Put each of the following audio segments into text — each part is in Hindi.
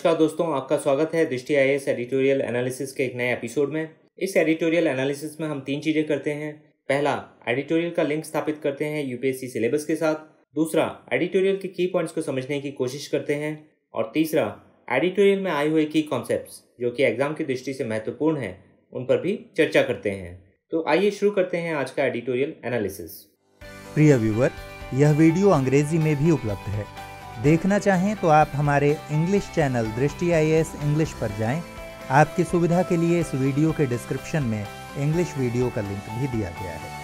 नमस्कार दोस्तों आपका स्वागत है दृष्टि आई एडिटोरियल एनालिसिस के एक नए एपिसोड में इस एडिटोरियल एनालिसिस में हम तीन चीज़ें करते हैं पहला एडिटोरियल का लिंक स्थापित करते हैं यूपीएससी सिलेबस के साथ दूसरा एडिटोरियल के की पॉइंट्स को समझने की कोशिश करते हैं और तीसरा एडिटोरियल में आए हुए की कॉन्सेप्ट जो कि एग्जाम की दृष्टि से महत्वपूर्ण है उन पर भी चर्चा करते हैं तो आइए शुरू करते हैं आज का एडिटोरियल एनालिसिस प्रिय व्यूवर यह वीडियो अंग्रेजी में भी उपलब्ध है देखना चाहें तो आप हमारे इंग्लिश चैनल दृष्टि आई इंग्लिश पर जाएं। आपकी सुविधा के लिए इस वीडियो के डिस्क्रिप्शन में इंग्लिश वीडियो का लिंक भी दिया गया है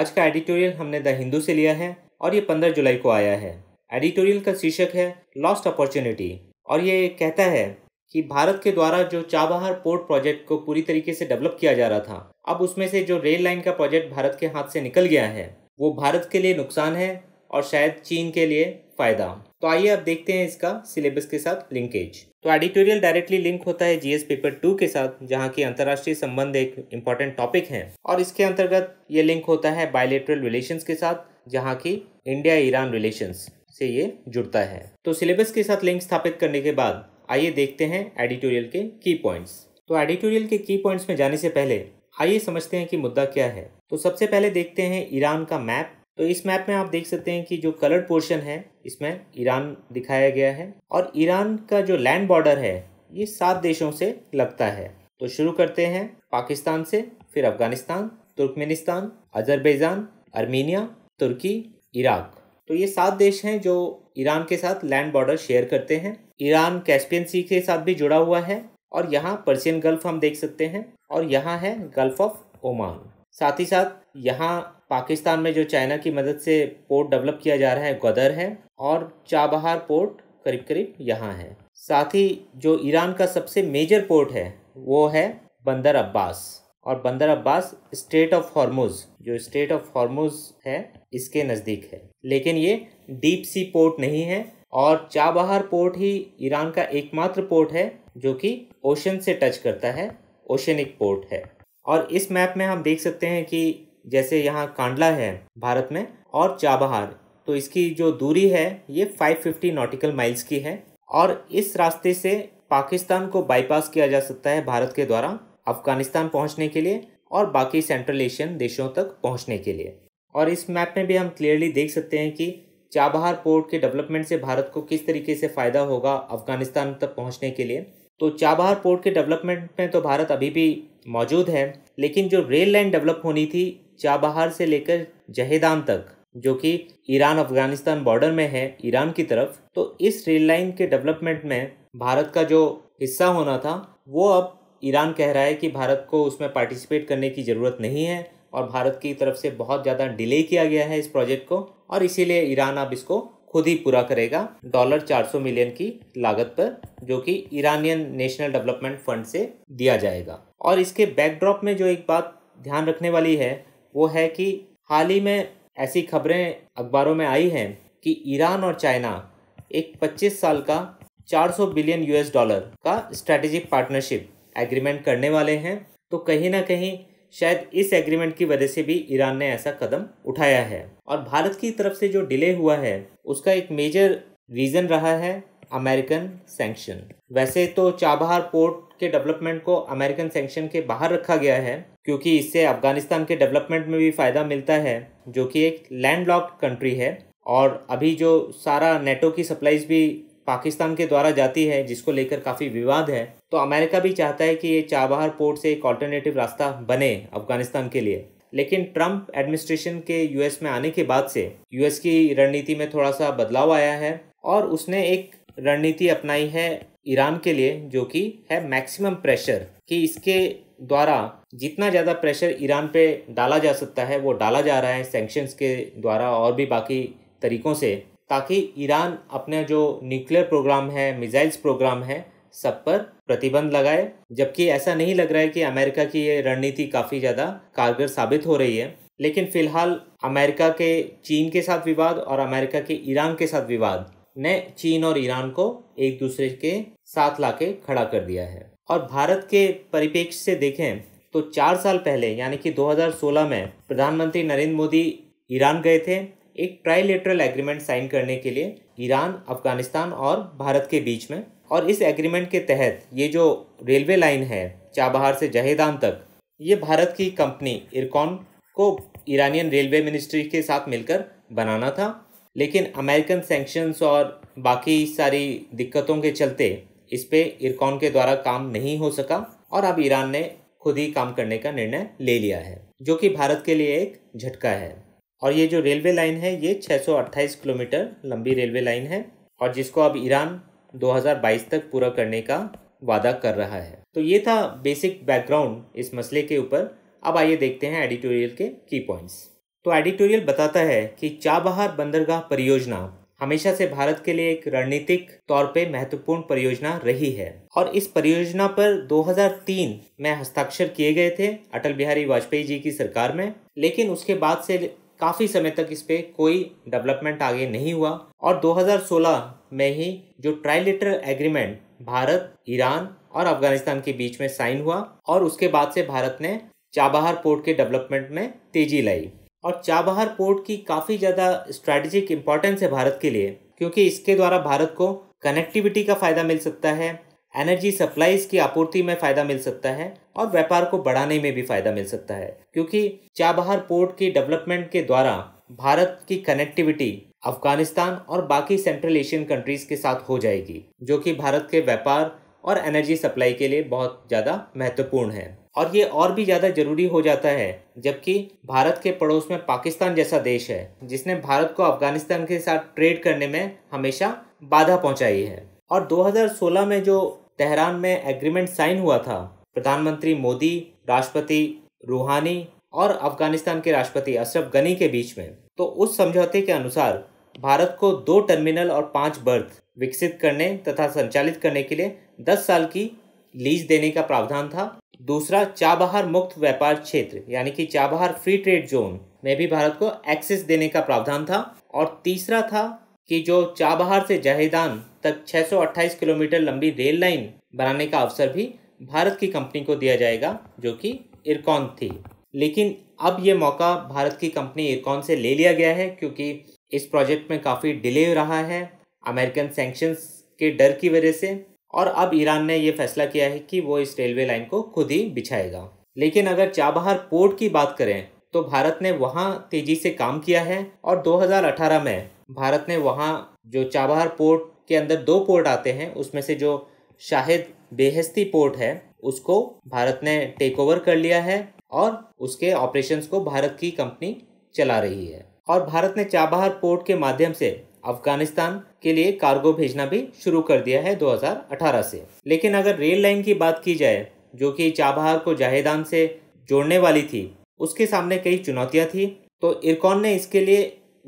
आज का एडिटोरियल हमने द हिंदू से लिया है और ये 15 जुलाई को आया है एडिटोरियल का शीर्षक है लॉस्ट अपॉर्चुनिटी और ये कहता है कि भारत के द्वारा जो चाबहार पोर्ट प्रोजेक्ट को पूरी तरीके से डेवलप किया जा रहा था अब उसमें से जो रेल लाइन का प्रोजेक्ट भारत के हाथ से निकल गया है वो भारत के लिए नुकसान है और शायद चीन के लिए फायदा तो आइए अब देखते हैं इसका सिलेबस के साथ लिंकेज तो एडिटोरियल डायरेक्टली लिंक होता है जीएस पेपर टू के साथ जहाँ की अंतर्राष्ट्रीय संबंध एक इम्पोर्टेंट टॉपिक है और इसके अंतर्गत ये लिंक होता है बायोलेट्रल रिलेशन के साथ जहाँ की इंडिया ईरान रिलेशन से ये जुड़ता है तो सिलेबस के साथ लिंक स्थापित करने के बाद आइए देखते हैं एडिटोरियल के की पॉइंट्स तो एडिटोरियल के की पॉइंट्स में जाने से पहले आइए समझते हैं कि मुद्दा क्या है तो सबसे पहले देखते हैं ईरान का मैप तो इस मैप में आप देख सकते हैं कि जो कलर्ड पोर्शन है इसमें ईरान दिखाया गया है और ईरान का जो लैंड बॉर्डर है ये सात देशों से लगता है तो शुरू करते हैं पाकिस्तान से फिर अफगानिस्तान तुर्कमेनिस्तान अजरबैजान अर्मीनिया तुर्की इराक तो ये सात देश हैं जो ईरान के साथ लैंड बॉर्डर शेयर करते हैं ईरान कैस्पियन सी के साथ भी जुड़ा हुआ है और यहाँ पर्सियन गल्फ हम देख सकते हैं और यहाँ है गल्फ ऑफ ओमान साथ ही साथ यहाँ पाकिस्तान में जो चाइना की मदद से पोर्ट डेवलप किया जा रहा है गदर है और चाबहार पोर्ट करीब करीब यहाँ है साथ ही जो ईरान का सबसे मेजर पोर्ट है वो है बंदर अब्बास और Bandar Abbas strait of Hormuz जो स्टेट ऑफ हॉर्मुज है इसके नज़दीक है लेकिन ये डीप सी पोर्ट नहीं है और चाबहार पोर्ट ही ईरान का एकमात्र पोर्ट है जो कि ओशन से टच करता है ओशनिक पोर्ट है और इस मैप में हम देख सकते हैं कि जैसे यहाँ कांडला है भारत में और चाबहार तो इसकी जो दूरी है ये 550 नॉटिकल माइल्स की है और इस रास्ते से पाकिस्तान को बाईपास किया जा सकता है भारत के द्वारा अफगानिस्तान पहुंचने के लिए और बाकी सेंट्रल एशियन देशों तक पहुंचने के लिए और इस मैप में भी हम क्लियरली देख सकते हैं कि चाबहार पोर्ट के डेवलपमेंट से भारत को किस तरीके से फ़ायदा होगा अफगानिस्तान तक पहुंचने के लिए तो चाबहार पोर्ट के डेवलपमेंट में तो भारत अभी भी मौजूद है लेकिन जो रेल लाइन डेवलप होनी थी चाबहार से लेकर जहेदाम तक जो कि ईरान अफगानिस्तान बॉर्डर में है ईरान की तरफ तो इस रेल लाइन के डेवलपमेंट में भारत का जो हिस्सा होना था वो अब ईरान कह रहा है कि भारत को उसमें पार्टिसिपेट करने की ज़रूरत नहीं है और भारत की तरफ से बहुत ज़्यादा डिले किया गया है इस प्रोजेक्ट को और इसीलिए ईरान अब इसको खुद ही पूरा करेगा डॉलर 400 मिलियन की लागत पर जो कि ईरानियन नेशनल डेवलपमेंट फंड से दिया जाएगा और इसके बैकड्रॉप में जो एक बात ध्यान रखने वाली है वो है कि हाल ही में ऐसी खबरें अखबारों में आई हैं कि ईरान और चाइना एक 25 साल का 400 बिलियन यूएस डॉलर का स्ट्रेटेजिक पार्टनरशिप एग्रीमेंट करने वाले हैं तो कहीं ना कहीं शायद इस एग्रीमेंट की वजह से भी ईरान ने ऐसा कदम उठाया है और भारत की तरफ से जो डिले हुआ है उसका एक मेजर रीज़न रहा है अमेरिकन सेंक्शन वैसे तो चाबहार पोर्ट के डेवलपमेंट को अमेरिकन सेंक्शन के बाहर रखा गया है क्योंकि इससे अफगानिस्तान के डेवलपमेंट में भी फ़ायदा मिलता है जो कि एक लैंड कंट्री है और अभी जो सारा नेटो की सप्लाईज भी पाकिस्तान के द्वारा जाती है जिसको लेकर काफ़ी विवाद है तो अमेरिका भी चाहता है कि ये चाबहार पोर्ट से एक ऑल्टरनेटिव रास्ता बने अफगानिस्तान के लिए लेकिन ट्रंप एडमिनिस्ट्रेशन के यूएस में आने के बाद से यूएस की रणनीति में थोड़ा सा बदलाव आया है और उसने एक रणनीति अपनाई है ईरान के लिए जो कि है मैक्सिमम प्रेशर कि इसके द्वारा जितना ज़्यादा प्रेशर ईरान पे डाला जा सकता है वो डाला जा रहा है सेंक्शंस के द्वारा और भी बाकी तरीकों से ताकि ईरान अपने जो न्यूक्लियर प्रोग्राम है मिज़ाइल्स प्रोग्राम है सब पर प्रतिबंध लगाए जबकि ऐसा नहीं लग रहा है कि अमेरिका की ये रणनीति काफ़ी ज़्यादा कारगर साबित हो रही है लेकिन फिलहाल अमेरिका के चीन के साथ विवाद और अमेरिका के ईरान के साथ विवाद ने चीन और ईरान को एक दूसरे के साथ ला खड़ा कर दिया है और भारत के परिप्रेक्ष्य से देखें तो चार साल पहले यानी कि 2016 में प्रधानमंत्री नरेंद्र मोदी ईरान गए थे एक ट्राइलेटरल एग्रीमेंट साइन करने के लिए ईरान अफगानिस्तान और भारत के बीच में और इस एग्रीमेंट के तहत ये जो रेलवे लाइन है चाबहार से जहेदान तक ये भारत की कंपनी इरकॉन को ईरानियन रेलवे मिनिस्ट्री के साथ मिलकर बनाना था लेकिन अमेरिकन सेंक्शंस और बाकी सारी दिक्कतों के चलते इस पर इरकॉन के द्वारा काम नहीं हो सका और अब ईरान ने खुद ही काम करने का निर्णय ले लिया है जो कि भारत के लिए एक झटका है और ये जो रेलवे लाइन है ये 628 किलोमीटर लंबी रेलवे लाइन है और जिसको अब ईरान 2022 तक पूरा करने का वादा कर रहा है तो ये था बेसिक बैकग्राउंड इस मसले के ऊपर अब आइए देखते हैं एडिटोरियल के की पॉइंट्स तो एडिटोरियल बताता है कि चाबहार बंदरगाह परियोजना हमेशा से भारत के लिए एक रणनीतिक तौर पे महत्वपूर्ण परियोजना रही है और इस परियोजना पर 2003 में हस्ताक्षर किए गए थे अटल बिहारी वाजपेयी जी की सरकार में लेकिन उसके बाद से काफ़ी समय तक इस पर कोई डेवलपमेंट आगे नहीं हुआ और 2016 में ही जो ट्राइलेटर एग्रीमेंट भारत ईरान और अफगानिस्तान के बीच में साइन हुआ और उसके बाद से भारत ने चाबहार पोर्ट के डेवलपमेंट में तेजी लाई और चाबहार पोर्ट की काफ़ी ज़्यादा स्ट्रैटेजिक इंपॉर्टेंस है भारत के लिए क्योंकि इसके द्वारा भारत को कनेक्टिविटी का फ़ायदा मिल सकता है एनर्जी सप्लाईज की आपूर्ति में फ़ायदा मिल सकता है और व्यापार को बढ़ाने में भी फ़ायदा मिल सकता है क्योंकि चाबहार पोर्ट की डेवलपमेंट के द्वारा भारत की कनेक्टिविटी अफगानिस्तान और बाकी सेंट्रल एशियन कंट्रीज के साथ हो जाएगी जो कि भारत के व्यापार और एनर्जी सप्लाई के लिए बहुत ज़्यादा महत्वपूर्ण है और ये और भी ज़्यादा ज़रूरी हो जाता है जबकि भारत के पड़ोस में पाकिस्तान जैसा देश है जिसने भारत को अफगानिस्तान के साथ ट्रेड करने में हमेशा बाधा पहुंचाई है और 2016 में जो तेहरान में एग्रीमेंट साइन हुआ था प्रधानमंत्री मोदी राष्ट्रपति रूहानी और अफगानिस्तान के राष्ट्रपति अशरफ गनी के बीच में तो उस समझौते के अनुसार भारत को दो टर्मिनल और पांच बर्थ विकसित करने तथा संचालित करने के लिए दस साल की लीज देने का प्रावधान था दूसरा चाबहार मुक्त व्यापार क्षेत्र यानी कि चाबहार फ्री ट्रेड जोन में भी भारत को एक्सेस देने का प्रावधान था और तीसरा था कि जो चाबहार से जहेदान तक 628 किलोमीटर लंबी रेल लाइन बनाने का अवसर भी भारत की कंपनी को दिया जाएगा जो कि इरकॉन थी लेकिन अब ये मौका भारत की कंपनी इरकॉन से ले लिया गया है क्योंकि इस प्रोजेक्ट में काफ़ी डिले रहा है अमेरिकन सेंक्शंस के डर की वजह से और अब ईरान ने यह फैसला किया है कि वो इस रेलवे लाइन को खुद ही बिछाएगा लेकिन अगर चाबहार पोर्ट की बात करें तो भारत ने वहाँ तेजी से काम किया है और 2018 में भारत ने वहाँ जो चाबहार पोर्ट के अंदर दो पोर्ट आते हैं उसमें से जो शाहिद बेहस्ती पोर्ट है उसको भारत ने टेक ओवर कर लिया है और उसके ऑपरेशंस को भारत की कंपनी चला रही है और भारत ने चाबहार पोर्ट के माध्यम से अफगानिस्तान के लिए कार्गो भेजना भी शुरू कर दिया है 2018 से लेकिन अगर रेल लाइन की बात की जाए जो कि चाबहार को जाहेदान से जोड़ने वाली थी उसके सामने कई चुनौतियां थी तो इरकॉन ने इसके लिए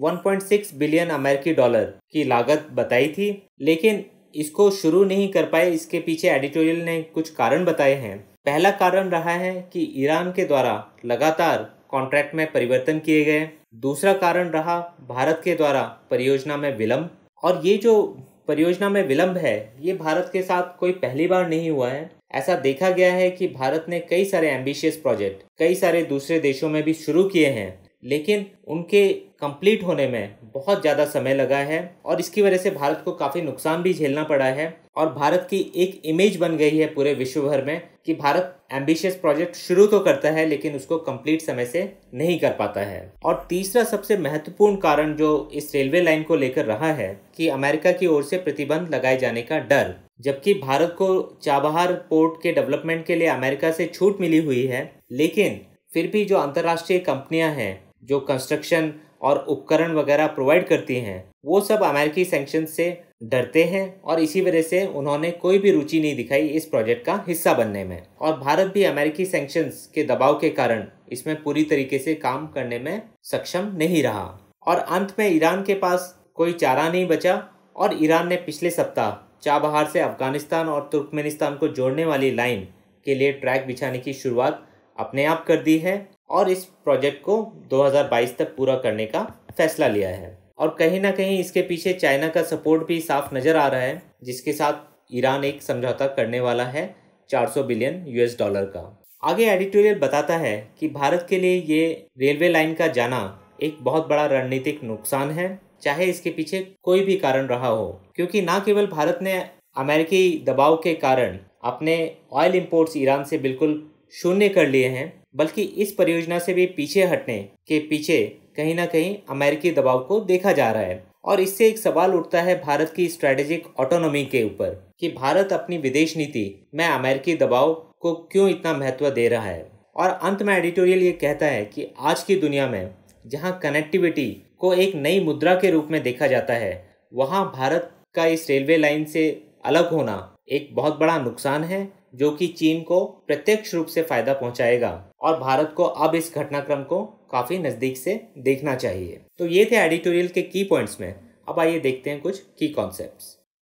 1.6 बिलियन अमेरिकी डॉलर की लागत बताई थी लेकिन इसको शुरू नहीं कर पाए इसके पीछे एडिटोरियल ने कुछ कारण बताए हैं पहला कारण रहा है कि ईरान के द्वारा लगातार कॉन्ट्रैक्ट में परिवर्तन किए गए दूसरा कारण रहा भारत के द्वारा परियोजना में विलंब और ये जो परियोजना में विलंब है ये भारत के साथ कोई पहली बार नहीं हुआ है ऐसा देखा गया है कि भारत ने कई सारे एम्बिशियस प्रोजेक्ट कई सारे दूसरे देशों में भी शुरू किए हैं लेकिन उनके कंप्लीट होने में बहुत ज़्यादा समय लगा है और इसकी वजह से भारत को काफ़ी नुकसान भी झेलना पड़ा है और भारत की एक इमेज बन गई है पूरे विश्व भर में कि भारत एम्बिशियस प्रोजेक्ट शुरू तो करता है लेकिन उसको कंप्लीट समय से नहीं कर पाता है और तीसरा सबसे महत्वपूर्ण कारण जो इस रेलवे लाइन को लेकर रहा है कि अमेरिका की ओर से प्रतिबंध लगाए जाने का डर जबकि भारत को चाबहार पोर्ट के डेवलपमेंट के लिए अमेरिका से छूट मिली हुई है लेकिन फिर भी जो अंतर्राष्ट्रीय कंपनियां हैं जो कंस्ट्रक्शन और उपकरण वगैरह प्रोवाइड करती हैं वो सब अमेरिकी सेंक्शन से डरते हैं और इसी वजह से उन्होंने कोई भी रुचि नहीं दिखाई इस प्रोजेक्ट का हिस्सा बनने में और भारत भी अमेरिकी सेंक्शंस के दबाव के कारण इसमें पूरी तरीके से काम करने में सक्षम नहीं रहा और अंत में ईरान के पास कोई चारा नहीं बचा और ईरान ने पिछले सप्ताह चाबहार से अफगानिस्तान और तुर्कमेनिस्तान को जोड़ने वाली लाइन के लिए ट्रैक बिछाने की शुरुआत अपने आप कर दी है और इस प्रोजेक्ट को 2022 तक पूरा करने का फैसला लिया है और कहीं ना कहीं इसके पीछे चाइना का सपोर्ट भी साफ नज़र आ रहा है जिसके साथ ईरान एक समझौता करने वाला है 400 बिलियन यूएस डॉलर का आगे एडिटोरियल बताता है कि भारत के लिए ये रेलवे लाइन का जाना एक बहुत बड़ा रणनीतिक नुकसान है चाहे इसके पीछे कोई भी कारण रहा हो क्योंकि ना केवल भारत ने अमेरिकी दबाव के कारण अपने ऑयल इम्पोर्ट्स ईरान से बिल्कुल शून्य कर लिए हैं बल्कि इस परियोजना से भी पीछे हटने के पीछे कहीं ना कहीं अमेरिकी दबाव को देखा जा रहा है और इससे एक सवाल उठता है भारत की स्ट्रैटेजिक ऑटोनॉमी के ऊपर कि भारत अपनी विदेश नीति में अमेरिकी दबाव को क्यों इतना महत्व दे रहा है और अंत में एडिटोरियल ये कहता है कि आज की दुनिया में जहाँ कनेक्टिविटी को एक नई मुद्रा के रूप में देखा जाता है वहाँ भारत का इस रेलवे लाइन से अलग होना एक बहुत बड़ा नुकसान है जो कि चीन को प्रत्यक्ष रूप से फायदा पहुंचाएगा और भारत को अब इस घटनाक्रम को काफी नजदीक से देखना चाहिए तो ये थे एडिटोरियल के की पॉइंट्स में अब आइए देखते हैं कुछ की कॉन्सेप्ट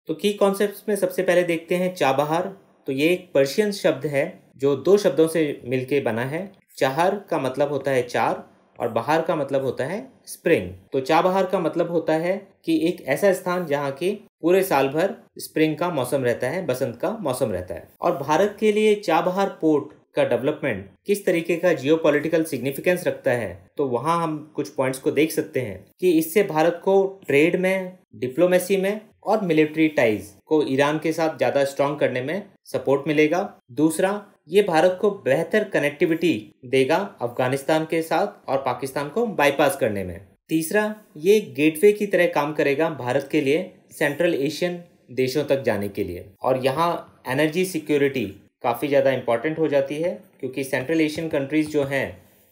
तो की कॉन्सेप्ट में सबसे पहले देखते हैं चाबहार तो ये एक पर्शियन शब्द है जो दो शब्दों से मिलके बना है चाहर का मतलब होता है चार और बहार का मतलब होता है स्प्रिंग तो चाबहार का मतलब होता है कि एक ऐसा स्थान जहाँ की पूरे साल भर स्प्रिंग का मौसम रहता है बसंत का मौसम रहता है और भारत के लिए चाबहार पोर्ट का डेवलपमेंट किस तरीके का जियो पोलिटिकल सिग्निफिकेंस रखता है तो वहाँ हम कुछ पॉइंट्स को देख सकते हैं कि इससे भारत को ट्रेड में डिप्लोमेसी में और मिलिट्री टाइज को ईरान के साथ ज़्यादा स्ट्रॉन्ग करने में सपोर्ट मिलेगा दूसरा ये भारत को बेहतर कनेक्टिविटी देगा अफगानिस्तान के साथ और पाकिस्तान को बाईपास करने में तीसरा ये गेटवे की तरह काम करेगा भारत के लिए सेंट्रल एशियन देशों तक जाने के लिए और यहाँ एनर्जी सिक्योरिटी काफ़ी ज़्यादा इम्पॉर्टेंट हो जाती है क्योंकि सेंट्रल एशियन कंट्रीज़ जो हैं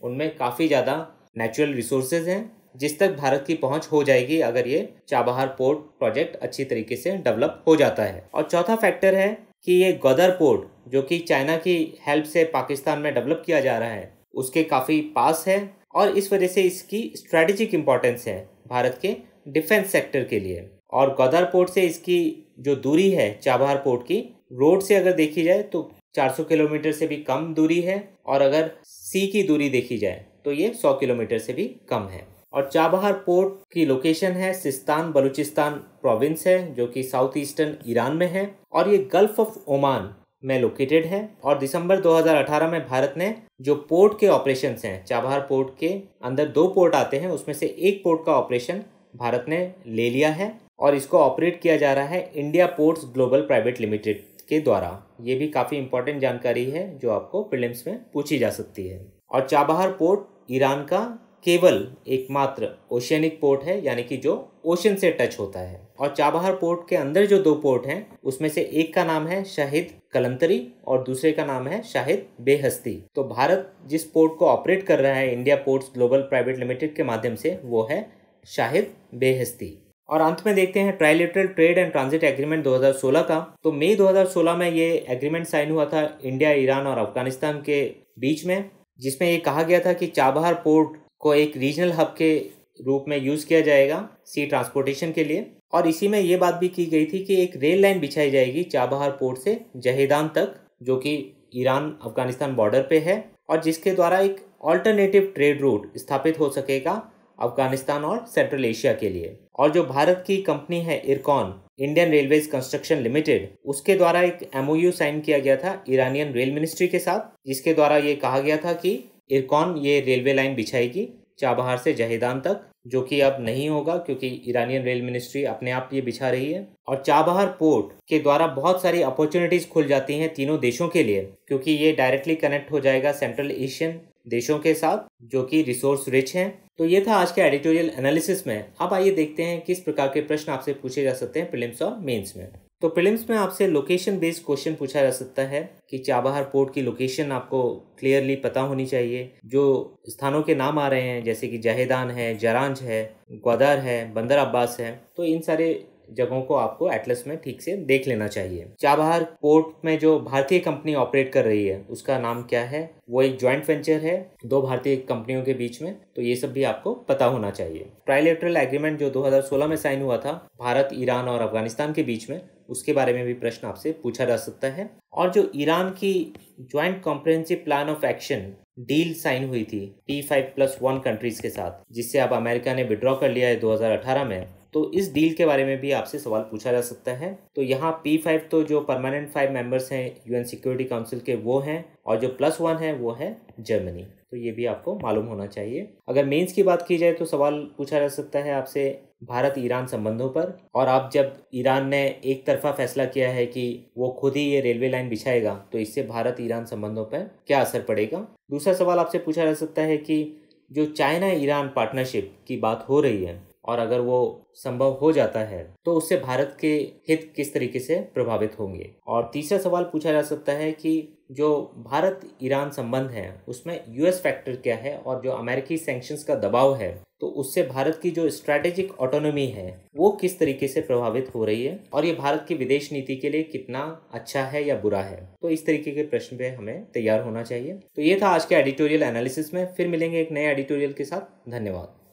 उनमें काफ़ी ज़्यादा नेचुरल रिसोर्सेज हैं जिस तक भारत की पहुंच हो जाएगी अगर ये चाबहार पोर्ट प्रोजेक्ट अच्छी तरीके से डेवलप हो जाता है और चौथा फैक्टर है कि ये गदर पोर्ट जो कि चाइना की हेल्प से पाकिस्तान में डेवलप किया जा रहा है उसके काफ़ी पास है और इस वजह से इसकी स्ट्रेटेजिक इम्पोर्टेंस है भारत के डिफेंस सेक्टर के लिए और गदर पोर्ट से इसकी जो दूरी है चाबहार पोर्ट की रोड से अगर देखी जाए तो 400 किलोमीटर से भी कम दूरी है और अगर सी की दूरी देखी जाए तो ये 100 किलोमीटर से भी कम है और चाबहार पोर्ट की लोकेशन है सिस्तान बलूचिस्तान प्रोविंस है जो कि साउथ ईस्टर्न ईरान में है और ये गल्फ ऑफ ओमान में लोकेटेड है और दिसंबर 2018 में भारत ने जो पोर्ट के ऑपरेशंस हैं चाबहार पोर्ट के अंदर दो पोर्ट आते हैं उसमें से एक पोर्ट का ऑपरेशन भारत ने ले लिया है और इसको ऑपरेट किया जा रहा है India Ports Global Private Limited के द्वारा ये भी काफ़ी इंपॉर्टेंट जानकारी है जो आपको फिल्म में पूछी जा सकती है और चाबहार पोर्ट ईरान का केवल एकमात्र ओशियनिक पोर्ट है यानी कि जो ओशन से टच होता है और चाबहार पोर्ट के अंदर जो दो पोर्ट हैं उसमें से एक का नाम है शाहिद कलंतरी और दूसरे का नाम है शाहिद बेहस्ती तो भारत जिस पोर्ट को ऑपरेट कर रहा है India Ports Global Private Limited के माध्यम से वो है शाहिद बेहस्ती और अंत में देखते हैं trilateral trade and transit agreement 2016 का तो मई 2016 में ये एग्रीमेंट साइन हुआ था इंडिया ईरान और अफगानिस्तान के बीच में जिसमें ये कहा गया था कि चाबहार पोर्ट को एक रीजनल हब के रूप में यूज़ किया जाएगा सी ट्रांसपोर्टेशन के लिए और इसी में ये बात भी की गई थी कि एक रेल लाइन बिछाई जाएगी चाबहार पोर्ट से जहेदान तक जो कि ईरान अफगानिस्तान बॉर्डर पे है और जिसके द्वारा एक ऑल्टरनेटिव ट्रेड रूट स्थापित हो सकेगा अफगानिस्तान और सेंट्रल एशिया के लिए और जो भारत की कंपनी है IRCON Indian Railways Construction Limited उसके द्वारा एक एमओयू साइन किया गया था ईरानियन रेल मिनिस्ट्री के साथ जिसके द्वारा ये कहा गया था कि इरकॉन ये रेलवे लाइन बिछाएगी चाबहार से जहेदान तक जो कि अब नहीं होगा क्योंकि ईरानियन रेल मिनिस्ट्री अपने आप ये बिछा रही है और चाबहार पोर्ट के द्वारा बहुत सारी अपॉर्चुनिटीज़ खुल जाती हैं तीनों देशों के लिए क्योंकि ये डायरेक्टली कनेक्ट हो जाएगा सेंट्रल एशियन देशों के साथ जो कि रिसोर्स रिच हैं तो ये था आज के एडिटोरियल एनालिसिस में अब आइए देखते हैं किस प्रकार के प्रश्न आपसे पूछे जा सकते हैं प्रिलिम्स और मेंस में तो प्रिलिम्स में आपसे लोकेशन बेस्ड क्वेश्चन पूछा जा सकता है कि चाबहार पोर्ट की लोकेशन आपको क्लियरली पता होनी चाहिए जो स्थानों के नाम आ रहे हैं जैसे कि जहेदान है जरांज है ग्वादार है बंदर अब्बास है तो इन सारे जगहों को आपको एटलस में ठीक से देख लेना चाहिए चाबहार पोर्ट में जो भारतीय कंपनी ऑपरेट कर रही है उसका नाम क्या है वो एक ज्वाइंट वेंचर है दो भारतीय कंपनियों के बीच में तो ये सब भी आपको पता होना चाहिए ट्राइलेटरल एग्रीमेंट जो 2016 में साइन हुआ था भारत ईरान और अफगानिस्तान के बीच में उसके बारे में भी प्रश्न आपसे पूछा जा सकता है और जो ईरान की joint comprehensive plan of action deal sign हुई थी P five plus one countries के साथ जिससे अब अमेरिका ने विड्रॉ कर लिया है 2018 में तो इस डील के बारे में भी आपसे सवाल पूछा जा सकता है तो यहाँ पी फाइव तो जो परमानेंट फाइव मेंबर्स हैं यूएन सिक्योरिटी काउंसिल के वो हैं और जो प्लस वन है वो है जर्मनी तो ये भी आपको मालूम होना चाहिए अगर मेंस की बात की जाए तो सवाल पूछा जा सकता है आपसे भारत ईरान संबंधों पर और आप जब ईरान ने एक तरफा फैसला किया है कि वो खुद ही ये रेलवे लाइन बिछाएगा तो इससे भारत ईरान संबंधों पर क्या असर पड़ेगा दूसरा सवाल आपसे पूछा जा सकता है कि जो चाइना ईरान पार्टनरशिप की बात हो रही है और अगर वो संभव हो जाता है तो उससे भारत के हित किस तरीके से प्रभावित होंगे और तीसरा सवाल पूछा जा सकता है कि जो भारत ईरान संबंध है उसमें यूएस फैक्टर क्या है और जो अमेरिकी सेंक्शंस का दबाव है तो उससे भारत की जो स्ट्रैटेजिक ऑटोनॉमी है वो किस तरीके से प्रभावित हो रही है और ये भारत की विदेश नीति के लिए कितना अच्छा है या बुरा है तो इस तरीके के प्रश्न पे हमें तैयार होना चाहिए तो ये था आज के एडिटोरियल एनालिसिस में फिर मिलेंगे एक नए एडिटोरियल के साथ धन्यवाद